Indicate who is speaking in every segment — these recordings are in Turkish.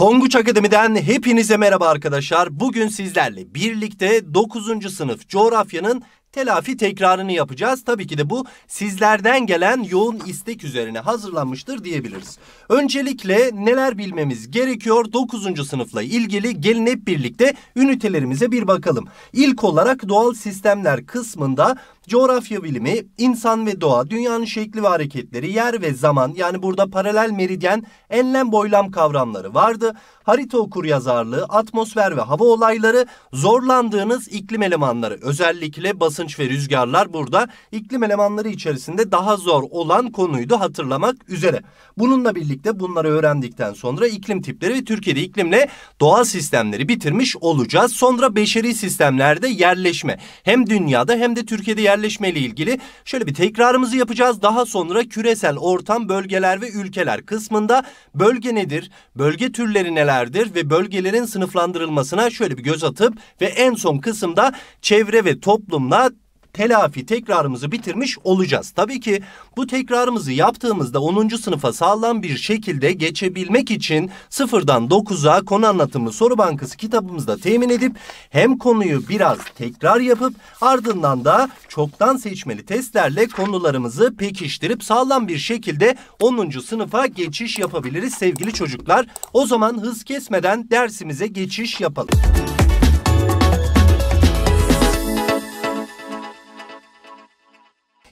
Speaker 1: Tonguç Akademi'den hepinize merhaba arkadaşlar. Bugün sizlerle birlikte 9. sınıf coğrafyanın telafi tekrarını yapacağız. Tabii ki de bu sizlerden gelen yoğun istek üzerine hazırlanmıştır diyebiliriz. Öncelikle neler bilmemiz gerekiyor? 9. sınıfla ilgili gelin hep birlikte ünitelerimize bir bakalım. İlk olarak doğal sistemler kısmında Coğrafya bilimi, insan ve doğa, dünyanın şekli ve hareketleri, yer ve zaman yani burada paralel meridyen, enlem boylam kavramları vardı. Harita okur yazarlığı, atmosfer ve hava olayları, zorlandığınız iklim elemanları özellikle basınç ve rüzgarlar burada iklim elemanları içerisinde daha zor olan konuydu hatırlamak üzere. Bununla birlikte bunları öğrendikten sonra iklim tipleri ve Türkiye'de iklimle doğal sistemleri bitirmiş olacağız. Sonra beşeri sistemlerde yerleşme hem dünyada hem de Türkiye'de yerleşmeyle ilgili şöyle bir tekrarımızı yapacağız. Daha sonra küresel ortam, bölgeler ve ülkeler kısmında bölge nedir, bölge türleri nelerdir ve bölgelerin sınıflandırılmasına şöyle bir göz atıp ve en son kısımda çevre ve toplumla telafi tekrarımızı bitirmiş olacağız. Tabii ki bu tekrarımızı yaptığımızda 10. sınıfa sağlam bir şekilde geçebilmek için sıfırdan 9'a konu anlatımı soru bankası kitabımızda temin edip hem konuyu biraz tekrar yapıp ardından da çoktan seçmeli testlerle konularımızı pekiştirip sağlam bir şekilde 10. sınıfa geçiş yapabiliriz sevgili çocuklar. O zaman hız kesmeden dersimize geçiş yapalım.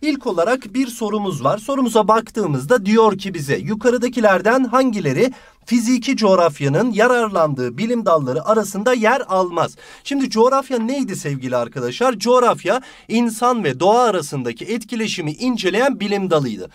Speaker 1: İlk olarak bir sorumuz var. Sorumuza baktığımızda diyor ki bize yukarıdakilerden hangileri fiziki coğrafyanın yararlandığı bilim dalları arasında yer almaz. Şimdi coğrafya neydi sevgili arkadaşlar? Coğrafya insan ve doğa arasındaki etkileşimi inceleyen bilim dalıydı.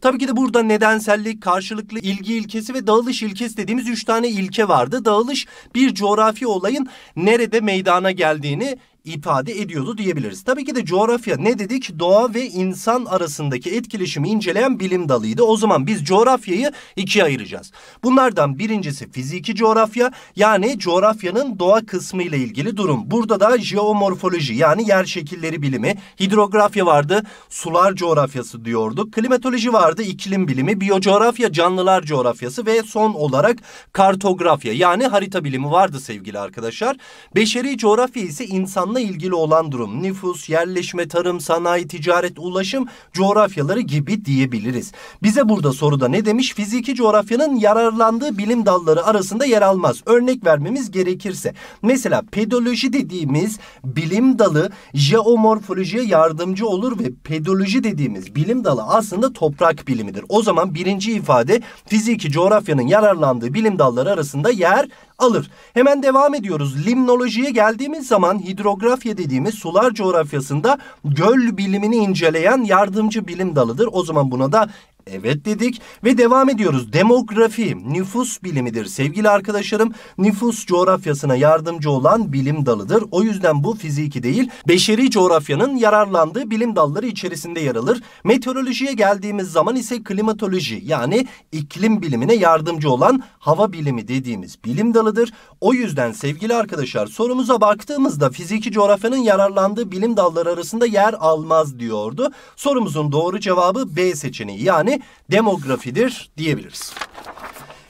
Speaker 1: Tabii ki de burada nedensellik, karşılıklı ilgi ilkesi ve dağılış ilkesi dediğimiz üç tane ilke vardı. Dağılış bir coğrafi olayın nerede meydana geldiğini ifade ediyordu diyebiliriz. Tabii ki de coğrafya ne dedik? Doğa ve insan arasındaki etkileşimi inceleyen bilim dalıydı. O zaman biz coğrafyayı ikiye ayıracağız. Bunlardan birincisi fiziki coğrafya yani coğrafyanın doğa kısmı ile ilgili durum. Burada da jeomorfoloji yani yer şekilleri bilimi, hidrografya vardı, sular coğrafyası diyorduk. Klimatoloji vardı, iklim bilimi, biyocoğrafya, canlılar coğrafyası ve son olarak kartografya yani harita bilimi vardı sevgili arkadaşlar. Beşeri coğrafya ise insan insanla ilgili olan durum. Nüfus, yerleşme, tarım, sanayi, ticaret, ulaşım, coğrafyaları gibi diyebiliriz. Bize burada soruda ne demiş? Fiziki coğrafyanın yararlandığı bilim dalları arasında yer almaz. Örnek vermemiz gerekirse. Mesela pedoloji dediğimiz bilim dalı jeomorfolojiye yardımcı olur ve pedoloji dediğimiz bilim dalı aslında toprak bilimidir. O zaman birinci ifade fiziki coğrafyanın yararlandığı bilim dalları arasında yer alır. Hemen devam ediyoruz. Limnolojiye geldiğimiz zaman hidrografya dediğimiz sular coğrafyasında göl bilimini inceleyen yardımcı bilim dalıdır. O zaman buna da Evet dedik ve devam ediyoruz. Demografi nüfus bilimidir sevgili arkadaşlarım. Nüfus coğrafyasına yardımcı olan bilim dalıdır. O yüzden bu fiziki değil, beşeri coğrafyanın yararlandığı bilim dalları içerisinde yer alır. Meteorolojiye geldiğimiz zaman ise klimatoloji yani iklim bilimine yardımcı olan hava bilimi dediğimiz bilim dalıdır. O yüzden sevgili arkadaşlar sorumuza baktığımızda fiziki coğrafyanın yararlandığı bilim dalları arasında yer almaz diyordu. Sorumuzun doğru cevabı B seçeneği yani demografidir diyebiliriz.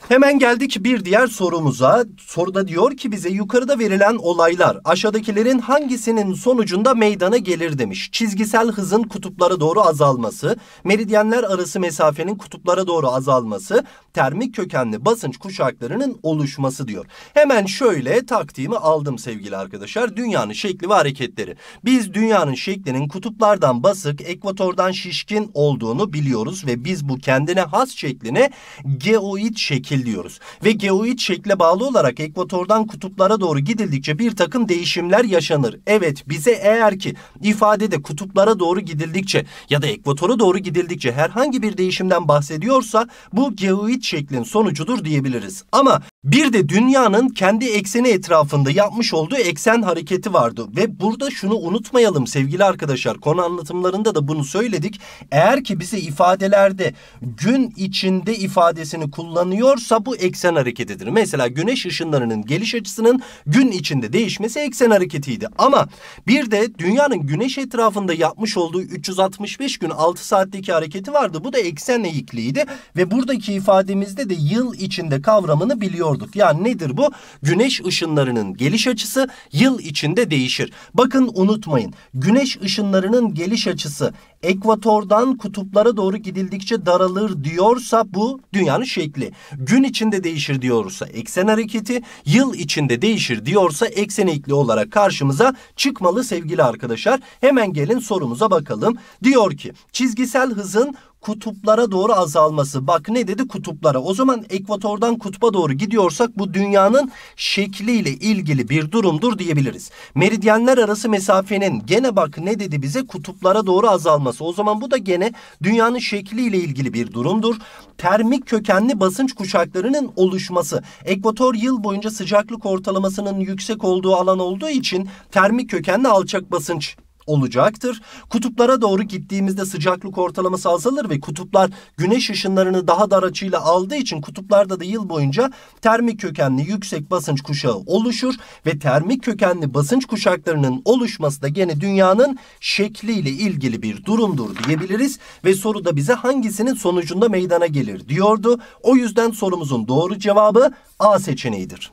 Speaker 1: Hemen geldik bir diğer sorumuza. Soruda diyor ki bize yukarıda verilen olaylar aşağıdakilerin hangisinin sonucunda meydana gelir demiş. Çizgisel hızın kutuplara doğru azalması, meridyenler arası mesafenin kutuplara doğru azalması, termik kökenli basınç kuşaklarının oluşması diyor. Hemen şöyle taktiğimi aldım sevgili arkadaşlar. Dünyanın şekli ve hareketleri. Biz dünyanın şeklinin kutuplardan basık, ekvatordan şişkin olduğunu biliyoruz ve biz bu kendine has şeklini geoid şekil diyoruz. Ve geoid şekle bağlı olarak ekvatordan kutuplara doğru gidildikçe bir takım değişimler yaşanır. Evet bize eğer ki ifadede kutuplara doğru gidildikçe ya da ekvatora doğru gidildikçe herhangi bir değişimden bahsediyorsa bu geoid şeklin sonucudur diyebiliriz. Ama bir de dünyanın kendi ekseni etrafında yapmış olduğu eksen hareketi vardı. Ve burada şunu unutmayalım sevgili arkadaşlar. Konu anlatımlarında da bunu söyledik. Eğer ki bize ifadelerde gün içinde ifadesini kullanıyorsa bu eksen hareketidir. Mesela güneş ışınlarının geliş açısının gün içinde değişmesi eksen hareketiydi. Ama bir de dünyanın güneş etrafında yapmış olduğu 365 gün 6 saatteki hareketi vardı. Bu da eksen eğikliğiydi. Ve buradaki ifademizde de yıl içinde kavramını biliyoruz konuşuyorduk. Yani nedir bu? Güneş ışınlarının geliş açısı yıl içinde değişir. Bakın unutmayın. Güneş ışınlarının geliş açısı ekvatordan kutuplara doğru gidildikçe daralır diyorsa bu dünyanın şekli. Gün içinde değişir diyorsa eksen hareketi, yıl içinde değişir diyorsa eksen ekli olarak karşımıza çıkmalı sevgili arkadaşlar. Hemen gelin sorumuza bakalım. Diyor ki çizgisel hızın kutuplara doğru azalması. Bak ne dedi kutuplara. O zaman ekvatordan kutba doğru gidiyorsak bu dünyanın şekliyle ilgili bir durumdur diyebiliriz. Meridyenler arası mesafenin gene bak ne dedi bize kutuplara doğru azalması. O zaman bu da gene dünyanın şekliyle ilgili bir durumdur. Termik kökenli basınç kuşaklarının oluşması. Ekvator yıl boyunca sıcaklık ortalamasının yüksek olduğu alan olduğu için termik kökenli alçak basınç olacaktır. Kutuplara doğru gittiğimizde sıcaklık ortalaması azalır ve kutuplar güneş ışınlarını daha dar açıyla aldığı için kutuplarda da yıl boyunca termik kökenli yüksek basınç kuşağı oluşur ve termik kökenli basınç kuşaklarının oluşması da gene dünyanın şekliyle ilgili bir durumdur diyebiliriz ve soruda bize hangisinin sonucunda meydana gelir diyordu. O yüzden sorumuzun doğru cevabı A seçeneğidir.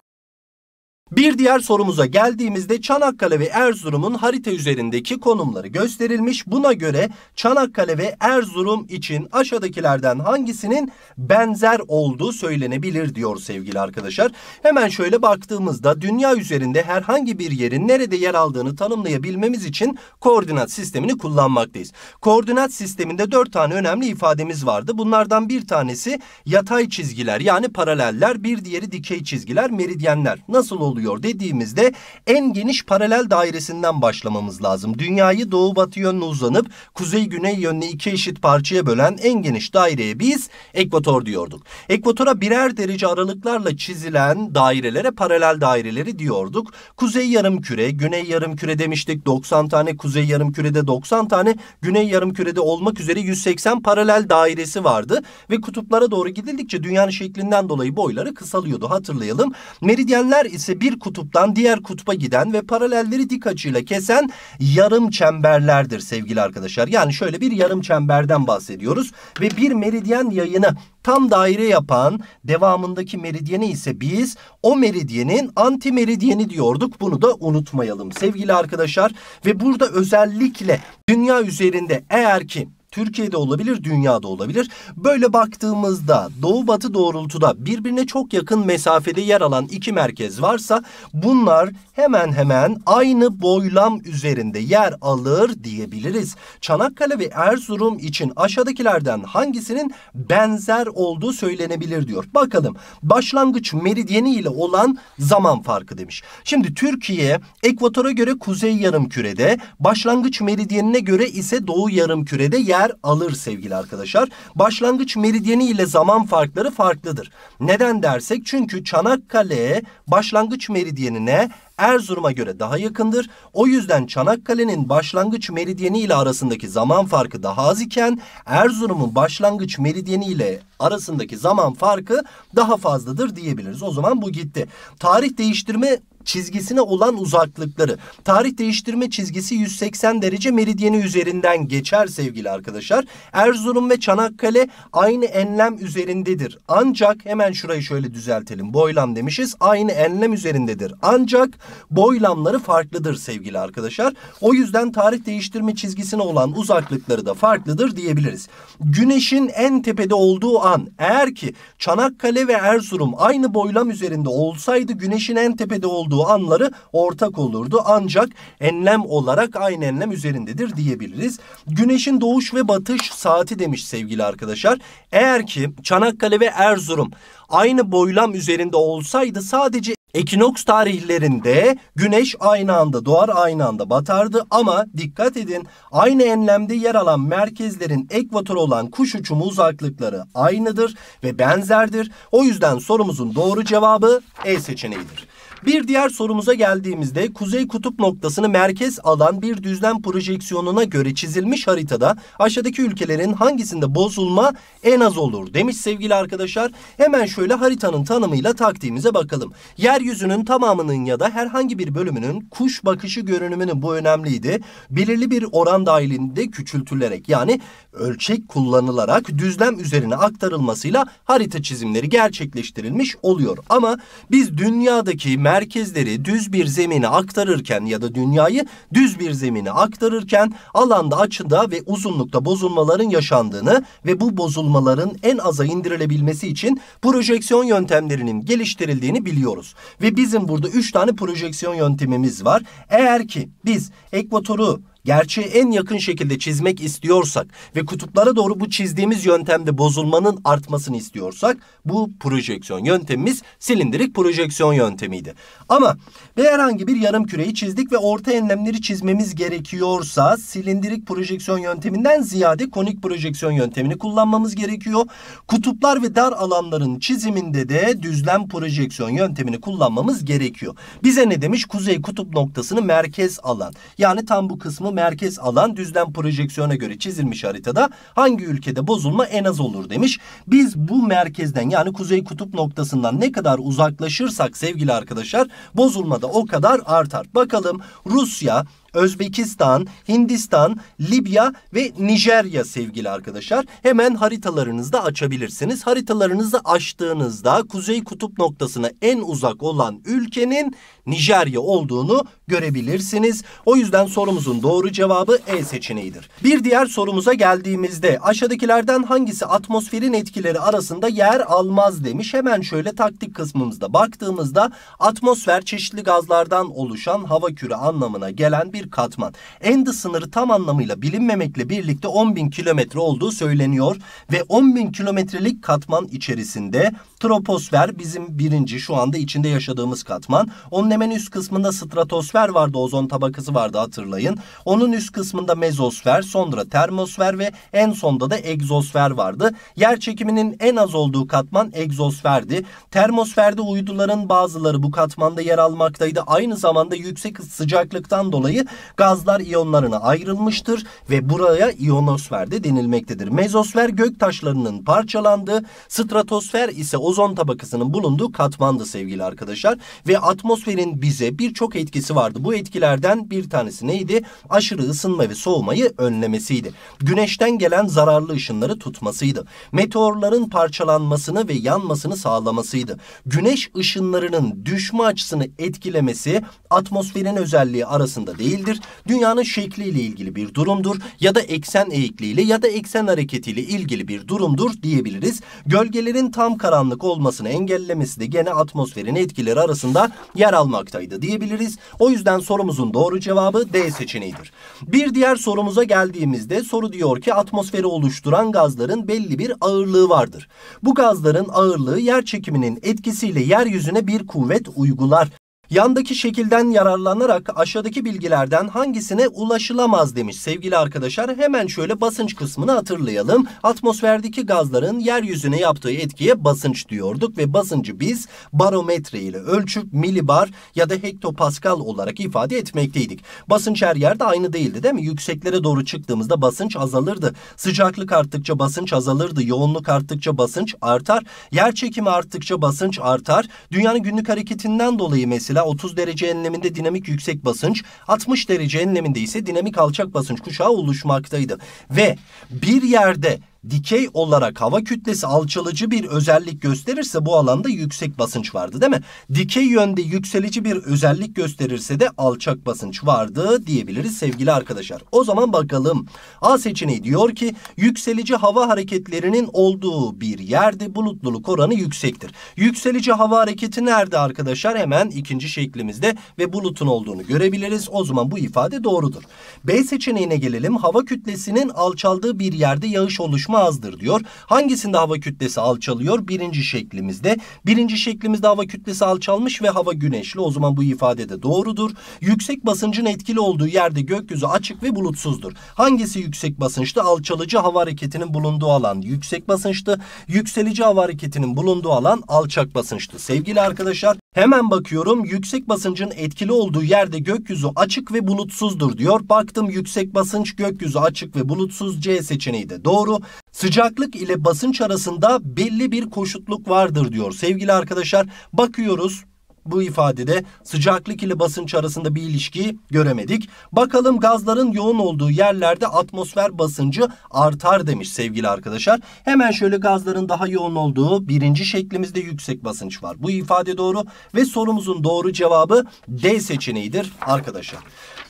Speaker 1: Bir diğer sorumuza geldiğimizde Çanakkale ve Erzurum'un harita üzerindeki konumları gösterilmiş. Buna göre Çanakkale ve Erzurum için aşağıdakilerden hangisinin benzer olduğu söylenebilir diyor sevgili arkadaşlar. Hemen şöyle baktığımızda dünya üzerinde herhangi bir yerin nerede yer aldığını tanımlayabilmemiz için koordinat sistemini kullanmaktayız. Koordinat sisteminde dört tane önemli ifademiz vardı. Bunlardan bir tanesi yatay çizgiler yani paraleller, bir diğeri dikey çizgiler, meridyenler. Nasıl oluyor? oluyor dediğimizde en geniş paralel dairesinden başlamamız lazım. Dünyayı doğu batı yönüne uzanıp kuzey güney yönüne iki eşit parçaya bölen en geniş daireye biz ekvator diyorduk. Ekvatora birer derece aralıklarla çizilen dairelere paralel daireleri diyorduk. Kuzey yarım küre, güney yarım küre demiştik 90 tane, kuzey yarım kürede 90 tane, güney yarım kürede olmak üzere 180 paralel dairesi vardı ve kutuplara doğru gidildikçe dünyanın şeklinden dolayı boyları kısalıyordu hatırlayalım. Meridyenler ise bir bir kutuptan diğer kutuba giden ve paralelleri dik açıyla kesen yarım çemberlerdir sevgili arkadaşlar. Yani şöyle bir yarım çemberden bahsediyoruz ve bir meridyen yayını tam daire yapan devamındaki meridyeni ise biz o meridyenin anti meridyeni diyorduk. Bunu da unutmayalım sevgili arkadaşlar. Ve burada özellikle dünya üzerinde eğer ki Türkiye'de olabilir, dünyada olabilir. Böyle baktığımızda doğu batı doğrultuda birbirine çok yakın mesafede yer alan iki merkez varsa bunlar hemen hemen aynı boylam üzerinde yer alır diyebiliriz. Çanakkale ve Erzurum için aşağıdakilerden hangisinin benzer olduğu söylenebilir diyor. Bakalım başlangıç meridyeni ile olan zaman farkı demiş. Şimdi Türkiye ekvatora göre kuzey yarım kürede, başlangıç meridyenine göre ise doğu yarım kürede yer yer alır sevgili arkadaşlar. Başlangıç meridyeni ile zaman farkları farklıdır. Neden dersek çünkü Çanakkale başlangıç meridyenine Erzurum'a göre daha yakındır. O yüzden Çanakkale'nin başlangıç meridyeni ile arasındaki zaman farkı daha az iken Erzurum'un başlangıç meridyeni ile arasındaki zaman farkı daha fazladır diyebiliriz. O zaman bu gitti. Tarih değiştirme çizgisine olan uzaklıkları. Tarih değiştirme çizgisi 180 derece meridyeni üzerinden geçer sevgili arkadaşlar. Erzurum ve Çanakkale aynı enlem üzerindedir. Ancak hemen şurayı şöyle düzeltelim. Boylam demişiz. Aynı enlem üzerindedir. Ancak Boylamları farklıdır sevgili arkadaşlar. O yüzden tarih değiştirme çizgisine olan uzaklıkları da farklıdır diyebiliriz. Güneşin en tepede olduğu an eğer ki Çanakkale ve Erzurum aynı boylam üzerinde olsaydı güneşin en tepede olduğu anları ortak olurdu. Ancak enlem olarak aynı enlem üzerindedir diyebiliriz. Güneşin doğuş ve batış saati demiş sevgili arkadaşlar. Eğer ki Çanakkale ve Erzurum aynı boylam üzerinde olsaydı sadece Ekinoks tarihlerinde güneş aynı anda doğar aynı anda batardı ama dikkat edin aynı enlemde yer alan merkezlerin ekvator olan kuş uçumu uzaklıkları aynıdır ve benzerdir. O yüzden sorumuzun doğru cevabı E seçeneğidir. Bir diğer sorumuza geldiğimizde kuzey kutup noktasını merkez alan bir düzlem projeksiyonuna göre çizilmiş haritada aşağıdaki ülkelerin hangisinde bozulma en az olur demiş sevgili arkadaşlar. Hemen şöyle haritanın tanımıyla taktiğimize bakalım. Yeryüzünün tamamının ya da herhangi bir bölümünün kuş bakışı görünümünün bu önemliydi. Belirli bir oran dahilinde küçültülerek yani ölçek kullanılarak düzlem üzerine aktarılmasıyla harita çizimleri gerçekleştirilmiş oluyor. Ama biz dünyadaki merkezleri düz bir zemine aktarırken ya da dünyayı düz bir zemine aktarırken alanda açıda ve uzunlukta bozulmaların yaşandığını ve bu bozulmaların en aza indirilebilmesi için projeksiyon yöntemlerinin geliştirildiğini biliyoruz. Ve bizim burada 3 tane projeksiyon yöntemimiz var. Eğer ki biz ekvatoru gerçeği en yakın şekilde çizmek istiyorsak ve kutuplara doğru bu çizdiğimiz yöntemde bozulmanın artmasını istiyorsak bu projeksiyon yöntemimiz silindirik projeksiyon yöntemiydi. Ama ve herhangi bir yarım küreyi çizdik ve orta enlemleri çizmemiz gerekiyorsa silindirik projeksiyon yönteminden ziyade konik projeksiyon yöntemini kullanmamız gerekiyor. Kutuplar ve dar alanların çiziminde de düzlem projeksiyon yöntemini kullanmamız gerekiyor. Bize ne demiş? Kuzey kutup noktasını merkez alan. Yani tam bu kısmı tamamı merkez alan düzlem projeksiyona göre çizilmiş haritada hangi ülkede bozulma en az olur demiş. Biz bu merkezden yani kuzey kutup noktasından ne kadar uzaklaşırsak sevgili arkadaşlar bozulma da o kadar artar. Bakalım Rusya Özbekistan, Hindistan, Libya ve Nijerya sevgili arkadaşlar. Hemen haritalarınızda açabilirsiniz. Haritalarınızı açtığınızda Kuzey Kutup noktasına en uzak olan ülkenin Nijerya olduğunu görebilirsiniz. O yüzden sorumuzun doğru cevabı E seçeneğidir. Bir diğer sorumuza geldiğimizde aşağıdakilerden hangisi atmosferin etkileri arasında yer almaz demiş. Hemen şöyle taktik kısmımızda baktığımızda atmosfer çeşitli gazlardan oluşan hava küre anlamına gelen bir bir katman. Ende sınırı tam anlamıyla bilinmemekle birlikte 10.000 kilometre olduğu söyleniyor ve 10.000 kilometrelik katman içerisinde Troposfer bizim birinci şu anda içinde yaşadığımız katman. Onun hemen üst kısmında stratosfer vardı ozon tabakası vardı hatırlayın. Onun üst kısmında mezosfer sonra termosfer ve en sonda da egzosfer vardı. Yer çekiminin en az olduğu katman egzosferdi. Termosferde uyduların bazıları bu katmanda yer almaktaydı. Aynı zamanda yüksek sıcaklıktan dolayı gazlar iyonlarına ayrılmıştır ve buraya iyonosfer de denilmektedir. Mezosfer gök taşlarının parçalandığı, stratosfer ise ozon tabakasının bulunduğu katmandı sevgili arkadaşlar. Ve atmosferin bize birçok etkisi vardı. Bu etkilerden bir tanesi neydi? Aşırı ısınma ve soğumayı önlemesiydi. Güneşten gelen zararlı ışınları tutmasıydı. Meteorların parçalanmasını ve yanmasını sağlamasıydı. Güneş ışınlarının düşme açısını etkilemesi atmosferin özelliği arasında değildir. Dünyanın şekliyle ilgili bir durumdur ya da eksen eğikliğiyle ya da eksen hareketiyle ilgili bir durumdur diyebiliriz. Gölgelerin tam karanlık sık olmasını engellemesi de gene atmosferin etkileri arasında yer almaktaydı diyebiliriz. O yüzden sorumuzun doğru cevabı D seçeneğidir. Bir diğer sorumuza geldiğimizde soru diyor ki atmosferi oluşturan gazların belli bir ağırlığı vardır. Bu gazların ağırlığı yer çekiminin etkisiyle yeryüzüne bir kuvvet uygular. Yandaki şekilden yararlanarak aşağıdaki bilgilerden hangisine ulaşılamaz demiş sevgili arkadaşlar. Hemen şöyle basınç kısmını hatırlayalım. Atmosferdeki gazların yeryüzüne yaptığı etkiye basınç diyorduk ve basıncı biz barometre ile ölçüp milibar ya da hektopascal olarak ifade etmekteydik. Basınç her yerde aynı değildi değil mi? Yükseklere doğru çıktığımızda basınç azalırdı. Sıcaklık arttıkça basınç azalırdı. Yoğunluk arttıkça basınç artar. Yer çekimi arttıkça basınç artar. Dünyanın günlük hareketinden dolayı mesela Mesela 30 derece enleminde dinamik yüksek basınç, 60 derece enleminde ise dinamik alçak basınç kuşağı oluşmaktaydı. Ve bir yerde dikey olarak hava kütlesi alçalıcı bir özellik gösterirse bu alanda yüksek basınç vardı değil mi? Dikey yönde yükselici bir özellik gösterirse de alçak basınç vardı diyebiliriz sevgili arkadaşlar. O zaman bakalım. A seçeneği diyor ki yükselici hava hareketlerinin olduğu bir yerde bulutluluk oranı yüksektir. Yükselici hava hareketi nerede arkadaşlar? Hemen ikinci şeklimizde ve bulutun olduğunu görebiliriz. O zaman bu ifade doğrudur. B seçeneğine gelelim. Hava kütlesinin alçaldığı bir yerde yağış oluşmaktadır yoğunlaşma azdır diyor. Hangisinde hava kütlesi alçalıyor? Birinci şeklimizde. Birinci şeklimizde hava kütlesi alçalmış ve hava güneşli. O zaman bu ifade de doğrudur. Yüksek basıncın etkili olduğu yerde gökyüzü açık ve bulutsuzdur. Hangisi yüksek basınçtı? Alçalıcı hava hareketinin bulunduğu alan yüksek basınçtı. Yükselici hava hareketinin bulunduğu alan alçak basınçtı. Sevgili arkadaşlar Hemen bakıyorum yüksek basıncın etkili olduğu yerde gökyüzü açık ve bulutsuzdur diyor. Baktım yüksek basınç gökyüzü açık ve bulutsuz C seçeneği de doğru. Sıcaklık ile basınç arasında belli bir koşutluk vardır diyor. Sevgili arkadaşlar bakıyoruz bu ifadede sıcaklık ile basınç arasında bir ilişki göremedik. Bakalım gazların yoğun olduğu yerlerde atmosfer basıncı artar demiş sevgili arkadaşlar. Hemen şöyle gazların daha yoğun olduğu birinci şeklimizde yüksek basınç var. Bu ifade doğru ve sorumuzun doğru cevabı D seçeneğidir arkadaşlar.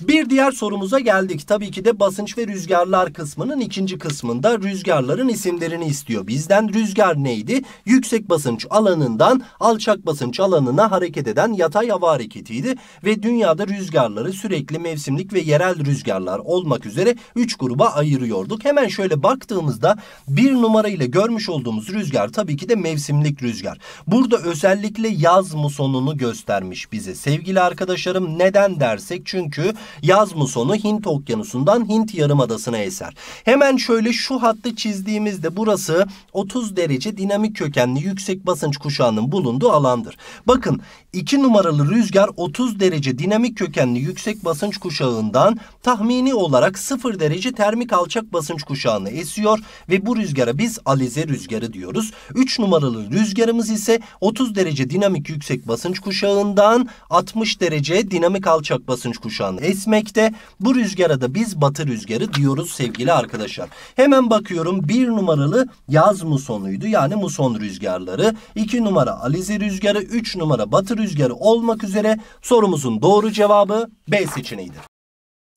Speaker 1: Bir diğer sorumuza geldik. Tabii ki de basınç ve rüzgarlar kısmının ikinci kısmında rüzgarların isimlerini istiyor. Bizden rüzgar neydi? Yüksek basınç alanından alçak basınç alanına hareket eden yatay hava hareketiydi ve dünyada rüzgarları sürekli mevsimlik ve yerel rüzgarlar olmak üzere 3 gruba ayırıyorduk. Hemen şöyle baktığımızda bir numara ile görmüş olduğumuz rüzgar tabii ki de mevsimlik rüzgar. Burada özellikle yaz musonunu göstermiş bize sevgili arkadaşlarım. Neden dersek çünkü yaz musonu Hint okyanusundan Hint yarımadasına eser. Hemen şöyle şu hattı çizdiğimizde burası 30 derece dinamik kökenli yüksek basınç kuşağının bulunduğu alandır. Bakın 2 numaralı rüzgar 30 derece dinamik kökenli yüksek basınç kuşağından tahmini olarak 0 derece termik alçak basınç kuşağını esiyor ve bu rüzgara biz alize rüzgarı diyoruz. 3 numaralı rüzgarımız ise 30 derece dinamik yüksek basınç kuşağından 60 derece dinamik alçak basınç kuşağını esmekte. Bu rüzgara da biz batı rüzgarı diyoruz sevgili arkadaşlar. Hemen bakıyorum 1 numaralı yaz musonuydu yani muson rüzgarları. 2 numara alize rüzgarı 3 numara batı rüzgarı olmak üzere sorumuzun doğru cevabı B seçeneğidir.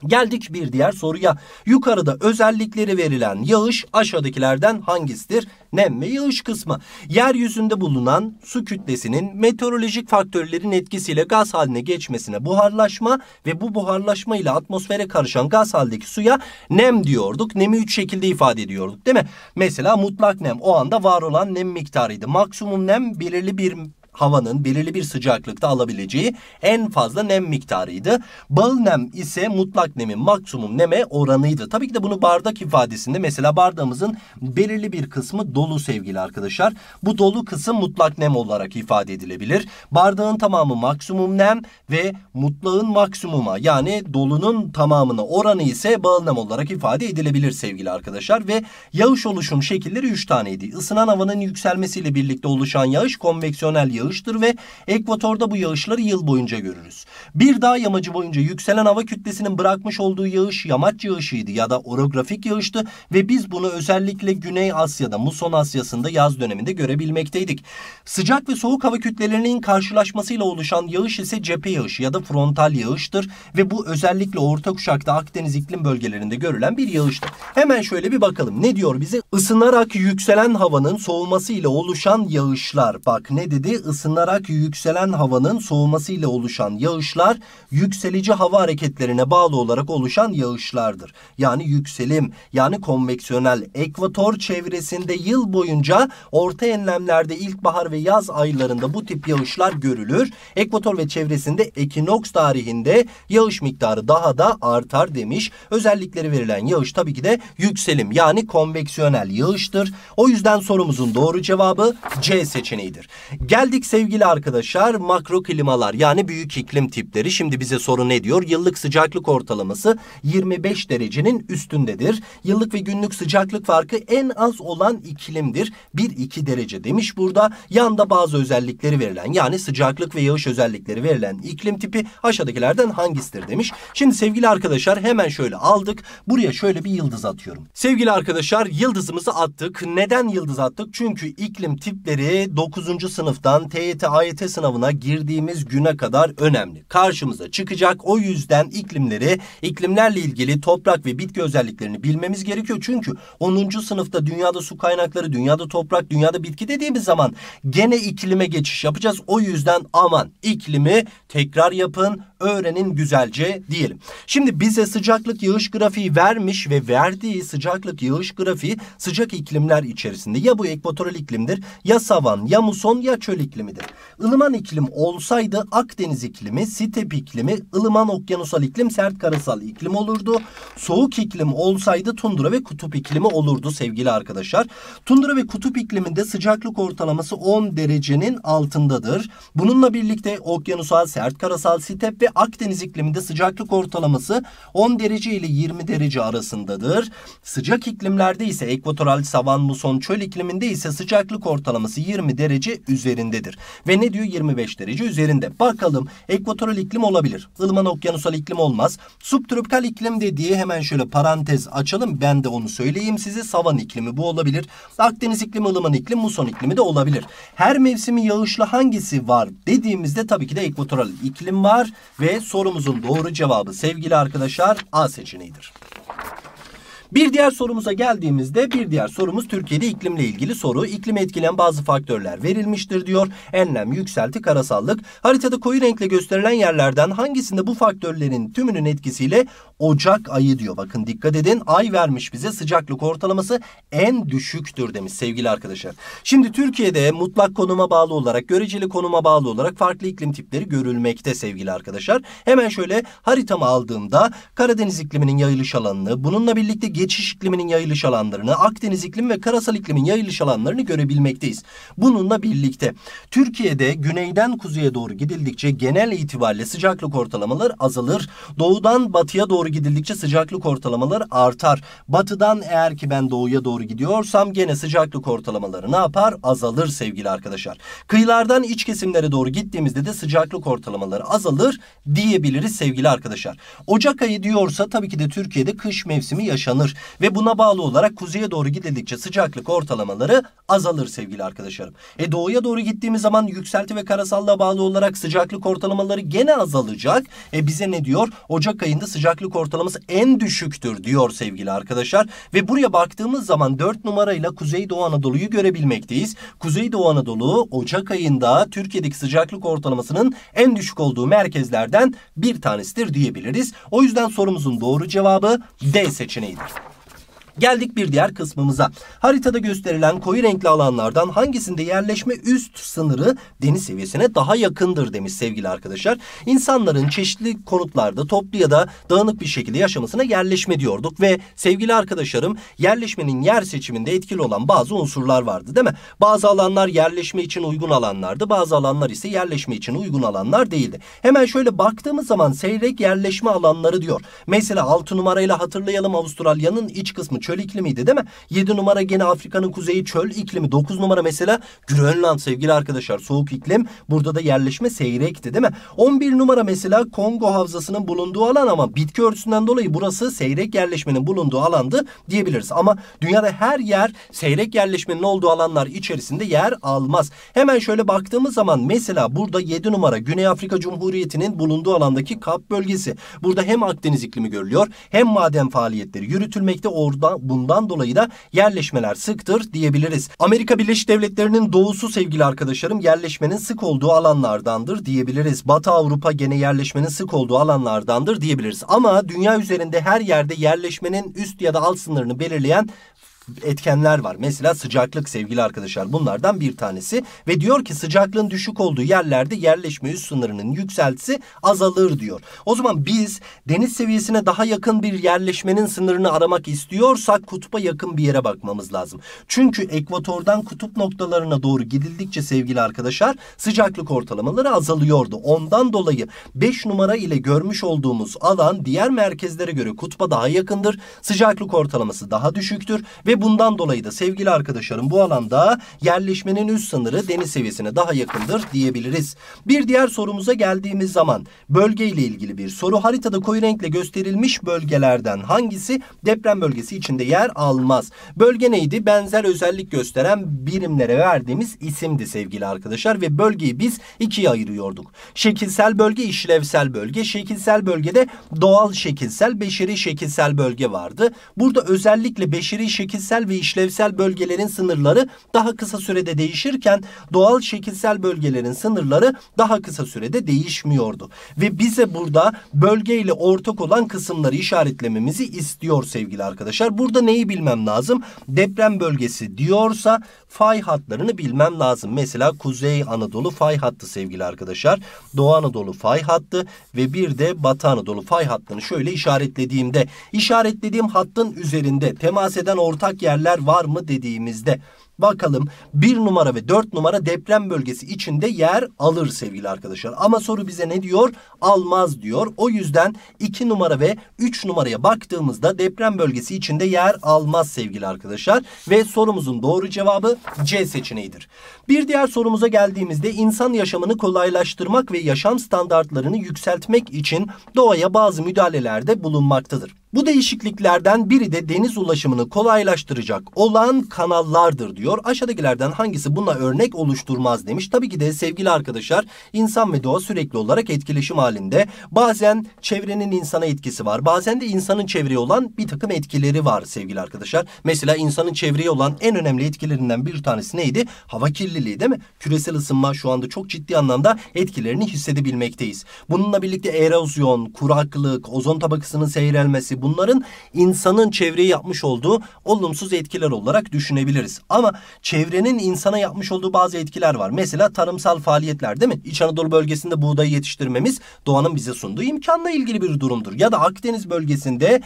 Speaker 1: Geldik bir diğer soruya. Yukarıda özellikleri verilen yağış aşağıdakilerden hangisidir? Nem ve yağış kısmı. Yeryüzünde bulunan su kütlesinin meteorolojik faktörlerin etkisiyle gaz haline geçmesine buharlaşma ve bu buharlaşma ile atmosfere karışan gaz haldeki suya nem diyorduk. Nemi üç şekilde ifade ediyorduk değil mi? Mesela mutlak nem o anda var olan nem miktarıydı. Maksimum nem belirli bir havanın belirli bir sıcaklıkta alabileceği en fazla nem miktarıydı. Bağıl nem ise mutlak nemin maksimum neme oranıydı. Tabii ki de bunu bardak ifadesinde mesela bardağımızın belirli bir kısmı dolu sevgili arkadaşlar. Bu dolu kısım mutlak nem olarak ifade edilebilir. Bardağın tamamı maksimum nem ve mutlağın maksimuma yani dolunun tamamına oranı ise bağıl nem olarak ifade edilebilir sevgili arkadaşlar. Ve yağış oluşum şekilleri 3 taneydi. Isınan havanın yükselmesiyle birlikte oluşan yağış konveksiyonel yağış yağıştır ve ekvatorda bu yağışları yıl boyunca görürüz. Bir dağ yamacı boyunca yükselen hava kütlesinin bırakmış olduğu yağış yamaç yağışıydı ya da orografik yağıştı ve biz bunu özellikle Güney Asya'da, Muson Asya'sında yaz döneminde görebilmekteydik. Sıcak ve soğuk hava kütlelerinin karşılaşmasıyla oluşan yağış ise cephe yağışı ya da frontal yağıştır ve bu özellikle orta kuşakta Akdeniz iklim bölgelerinde görülen bir yağıştır. Hemen şöyle bir bakalım ne diyor bize? Isınarak yükselen havanın soğuması ile oluşan yağışlar. Bak ne dedi? ısınarak yükselen havanın soğumasıyla oluşan yağışlar yükselici hava hareketlerine bağlı olarak oluşan yağışlardır. Yani yükselim yani konveksiyonel ekvator çevresinde yıl boyunca orta enlemlerde ilkbahar ve yaz aylarında bu tip yağışlar görülür. Ekvator ve çevresinde ekinoks tarihinde yağış miktarı daha da artar demiş. Özellikleri verilen yağış tabii ki de yükselim yani konveksiyonel yağıştır. O yüzden sorumuzun doğru cevabı C seçeneğidir. Geldik Geldik sevgili arkadaşlar makro klimalar yani büyük iklim tipleri. Şimdi bize soru ne diyor? Yıllık sıcaklık ortalaması 25 derecenin üstündedir. Yıllık ve günlük sıcaklık farkı en az olan iklimdir. 1-2 derece demiş burada. Yanda bazı özellikleri verilen yani sıcaklık ve yağış özellikleri verilen iklim tipi aşağıdakilerden hangisidir demiş. Şimdi sevgili arkadaşlar hemen şöyle aldık. Buraya şöyle bir yıldız atıyorum. Sevgili arkadaşlar yıldızımızı attık. Neden yıldız attık? Çünkü iklim tipleri 9. sınıftan TYT AYT sınavına girdiğimiz güne kadar önemli. Karşımıza çıkacak. O yüzden iklimleri, iklimlerle ilgili toprak ve bitki özelliklerini bilmemiz gerekiyor. Çünkü 10. sınıfta dünyada su kaynakları, dünyada toprak, dünyada bitki dediğimiz zaman gene iklime geçiş yapacağız. O yüzden aman iklimi tekrar yapın, öğrenin güzelce diyelim. Şimdi bize sıcaklık yağış grafiği vermiş ve verdiği sıcaklık yağış grafiği sıcak iklimler içerisinde ya bu ekvatoral iklimdir ya savan ya muson ya çöl iklimidir. Ilıman iklim olsaydı Akdeniz iklimi, Sitep iklimi, ılıman okyanusal iklim, sert karasal iklim olurdu. Soğuk iklim olsaydı tundra ve kutup iklimi olurdu sevgili arkadaşlar. Tundra ve kutup ikliminde sıcaklık ortalaması 10 derecenin altındadır. Bununla birlikte okyanusal, sert karasal, sitep ve Akdeniz ikliminde sıcaklık ortalaması 10 derece ile 20 derece arasındadır. Sıcak iklimlerde ise ekvatoral savan muson çöl ikliminde ise sıcaklık ortalaması 20 derece üzerindedir. Ve ne diyor 25 derece üzerinde. Bakalım ekvatoral iklim olabilir. Ilman okyanusal iklim olmaz. Subtropikal iklim dediği hemen şöyle parantez açalım. Ben de onu söyleyeyim size. Savan iklimi bu olabilir. Akdeniz iklimi, ılıman iklim, muson iklimi de olabilir. Her mevsimi yağışlı hangisi var dediğimizde tabii ki de ekvatoral iklim var ve sorumuzun doğru cevabı sevgili arkadaşlar A seçeneğidir. Bir diğer sorumuza geldiğimizde bir diğer sorumuz Türkiye'de iklimle ilgili soru. İklimi etkilen bazı faktörler verilmiştir diyor. Enlem, yükselti, karasallık. Haritada koyu renkle gösterilen yerlerden hangisinde bu faktörlerin tümünün etkisiyle Ocak ayı diyor. Bakın dikkat edin ay vermiş bize sıcaklık ortalaması en düşüktür demiş sevgili arkadaşlar. Şimdi Türkiye'de mutlak konuma bağlı olarak göreceli konuma bağlı olarak farklı iklim tipleri görülmekte sevgili arkadaşlar. Hemen şöyle haritamı aldığımda Karadeniz ikliminin yayılış alanını bununla birlikte geçiş ikliminin yayılış alanlarını, Akdeniz iklim ve karasal iklimin yayılış alanlarını görebilmekteyiz. Bununla birlikte Türkiye'de güneyden kuzeye doğru gidildikçe genel itibariyle sıcaklık ortalamaları azalır. Doğudan batıya doğru gidildikçe sıcaklık ortalamaları artar. Batıdan eğer ki ben doğuya doğru gidiyorsam gene sıcaklık ortalamaları ne yapar? Azalır sevgili arkadaşlar. Kıyılardan iç kesimlere doğru gittiğimizde de sıcaklık ortalamaları azalır diyebiliriz sevgili arkadaşlar. Ocak ayı diyorsa tabii ki de Türkiye'de kış mevsimi yaşanır olacaktır ve buna bağlı olarak kuzeye doğru gidildikçe sıcaklık ortalamaları azalır sevgili arkadaşlarım. E doğuya doğru gittiğimiz zaman yükselti ve karasallığa bağlı olarak sıcaklık ortalamaları gene azalacak. E bize ne diyor? Ocak ayında sıcaklık ortalaması en düşüktür diyor sevgili arkadaşlar. Ve buraya baktığımız zaman 4 numarayla Kuzeydoğu Anadolu'yu görebilmekteyiz. Kuzeydoğu Anadolu Ocak ayında Türkiye'deki sıcaklık ortalamasının en düşük olduğu merkezlerden bir tanesidir diyebiliriz. O yüzden sorumuzun doğru cevabı D seçeneğidir. Geldik bir diğer kısmımıza. Haritada gösterilen koyu renkli alanlardan hangisinde yerleşme üst sınırı deniz seviyesine daha yakındır demiş sevgili arkadaşlar. İnsanların çeşitli konutlarda toplu ya da dağınık bir şekilde yaşamasına yerleşme diyorduk ve sevgili arkadaşlarım yerleşmenin yer seçiminde etkili olan bazı unsurlar vardı değil mi? Bazı alanlar yerleşme için uygun alanlardı. Bazı alanlar ise yerleşme için uygun alanlar değildi. Hemen şöyle baktığımız zaman seyrek yerleşme alanları diyor. Mesela 6 numarayla hatırlayalım Avustralya'nın iç kısmı çöl çöl iklimiydi değil mi? 7 numara gene Afrika'nın kuzeyi çöl iklimi. 9 numara mesela Grönland sevgili arkadaşlar. Soğuk iklim. Burada da yerleşme seyrekti değil mi? 11 numara mesela Kongo havzasının bulunduğu alan ama bitki örtüsünden dolayı burası seyrek yerleşmenin bulunduğu alandı diyebiliriz. Ama dünyada her yer seyrek yerleşmenin olduğu alanlar içerisinde yer almaz. Hemen şöyle baktığımız zaman mesela burada 7 numara Güney Afrika Cumhuriyeti'nin bulunduğu alandaki kap bölgesi. Burada hem Akdeniz iklimi görülüyor hem maden faaliyetleri yürütülmekte. Orada, bundan dolayı da yerleşmeler sıktır diyebiliriz. Amerika Birleşik Devletleri'nin doğusu sevgili arkadaşlarım yerleşmenin sık olduğu alanlardandır diyebiliriz. Batı Avrupa gene yerleşmenin sık olduğu alanlardandır diyebiliriz. Ama dünya üzerinde her yerde yerleşmenin üst ya da alt sınırını belirleyen etkenler var. Mesela sıcaklık sevgili arkadaşlar bunlardan bir tanesi. Ve diyor ki sıcaklığın düşük olduğu yerlerde yerleşme üst sınırının yükseltisi azalır diyor. O zaman biz deniz seviyesine daha yakın bir yerleşmenin sınırını aramak istiyorsak kutupa yakın bir yere bakmamız lazım. Çünkü ekvatordan kutup noktalarına doğru gidildikçe sevgili arkadaşlar sıcaklık ortalamaları azalıyordu. Ondan dolayı 5 numara ile görmüş olduğumuz alan diğer merkezlere göre kutba daha yakındır. Sıcaklık ortalaması daha düşüktür ve bundan dolayı da sevgili arkadaşlarım bu alanda yerleşmenin üst sınırı deniz seviyesine daha yakındır diyebiliriz. Bir diğer sorumuza geldiğimiz zaman bölgeyle ilgili bir soru. Haritada koyu renkle gösterilmiş bölgelerden hangisi deprem bölgesi içinde yer almaz? Bölge neydi? Benzer özellik gösteren birimlere verdiğimiz isimdi sevgili arkadaşlar ve bölgeyi biz ikiye ayırıyorduk. Şekilsel bölge, işlevsel bölge. Şekilsel bölgede doğal şekilsel, beşeri şekilsel bölge vardı. Burada özellikle beşeri şekilsel şekilsel ve işlevsel bölgelerin sınırları daha kısa sürede değişirken doğal şekilsel bölgelerin sınırları daha kısa sürede değişmiyordu. Ve bize burada bölgeyle ortak olan kısımları işaretlememizi istiyor sevgili arkadaşlar. Burada neyi bilmem lazım? Deprem bölgesi diyorsa fay hatlarını bilmem lazım. Mesela Kuzey Anadolu fay hattı sevgili arkadaşlar. Doğu Anadolu fay hattı ve bir de Batı Anadolu fay hattını şöyle işaretlediğimde işaretlediğim hattın üzerinde temas eden ortak uzak yerler var mı dediğimizde Bakalım bir numara ve dört numara deprem bölgesi içinde yer alır sevgili arkadaşlar. Ama soru bize ne diyor? Almaz diyor. O yüzden iki numara ve üç numaraya baktığımızda deprem bölgesi içinde yer almaz sevgili arkadaşlar. Ve sorumuzun doğru cevabı C seçeneğidir. Bir diğer sorumuza geldiğimizde insan yaşamını kolaylaştırmak ve yaşam standartlarını yükseltmek için doğaya bazı müdahalelerde bulunmaktadır. Bu değişikliklerden biri de deniz ulaşımını kolaylaştıracak olan kanallardır diyor diyor. Aşağıdakilerden hangisi buna örnek oluşturmaz demiş. Tabii ki de sevgili arkadaşlar insan ve doğa sürekli olarak etkileşim halinde. Bazen çevrenin insana etkisi var. Bazen de insanın çevreye olan bir takım etkileri var sevgili arkadaşlar. Mesela insanın çevreye olan en önemli etkilerinden bir tanesi neydi? Hava kirliliği değil mi? Küresel ısınma şu anda çok ciddi anlamda etkilerini hissedebilmekteyiz. Bununla birlikte erozyon, kuraklık, ozon tabakasının seyrelmesi bunların insanın çevreye yapmış olduğu olumsuz etkiler olarak düşünebiliriz. Ama çevrenin insana yapmış olduğu bazı etkiler var. Mesela tarımsal faaliyetler değil mi? İç Anadolu bölgesinde buğday yetiştirmemiz doğanın bize sunduğu imkanla ilgili bir durumdur. Ya da Akdeniz bölgesinde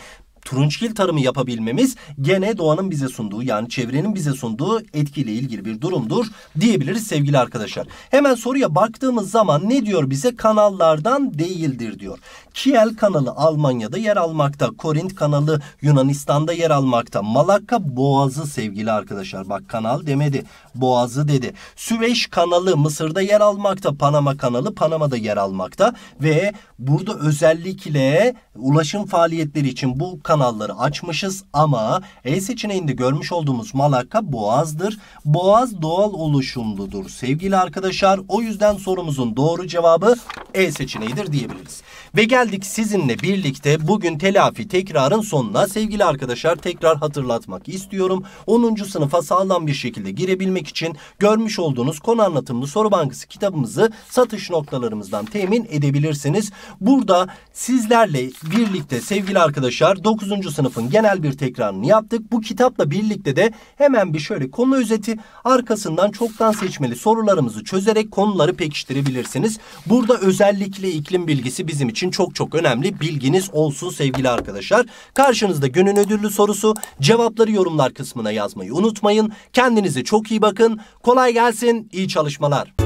Speaker 1: turunçgil tarımı yapabilmemiz gene doğanın bize sunduğu yani çevrenin bize sunduğu etkiyle ilgili bir durumdur diyebiliriz sevgili arkadaşlar. Hemen soruya baktığımız zaman ne diyor bize? Kanallardan değildir diyor. Kiel kanalı Almanya'da yer almakta. Korint kanalı Yunanistan'da yer almakta. Malakka Boğazı sevgili arkadaşlar. Bak kanal demedi. Boğazı dedi. Süveyş kanalı Mısır'da yer almakta. Panama kanalı Panama'da yer almakta. Ve burada özellikle ulaşım faaliyetleri için bu kanal kanalları açmışız ama E seçeneğinde görmüş olduğumuz Malakka boğazdır. Boğaz doğal oluşumludur sevgili arkadaşlar. O yüzden sorumuzun doğru cevabı E seçeneğidir diyebiliriz. Ve geldik sizinle birlikte bugün telafi tekrarın sonuna sevgili arkadaşlar tekrar hatırlatmak istiyorum. 10. sınıfa sağlam bir şekilde girebilmek için görmüş olduğunuz konu anlatımlı soru bankası kitabımızı satış noktalarımızdan temin edebilirsiniz. Burada sizlerle birlikte sevgili arkadaşlar 9. sınıfın genel bir tekrarını yaptık. Bu kitapla birlikte de hemen bir şöyle konu özeti arkasından çoktan seçmeli sorularımızı çözerek konuları pekiştirebilirsiniz. Burada özellikle iklim bilgisi bizim için için çok çok önemli bilginiz olsun sevgili arkadaşlar. Karşınızda günün ödüllü sorusu. Cevapları yorumlar kısmına yazmayı unutmayın. Kendinize çok iyi bakın. Kolay gelsin. İyi çalışmalar.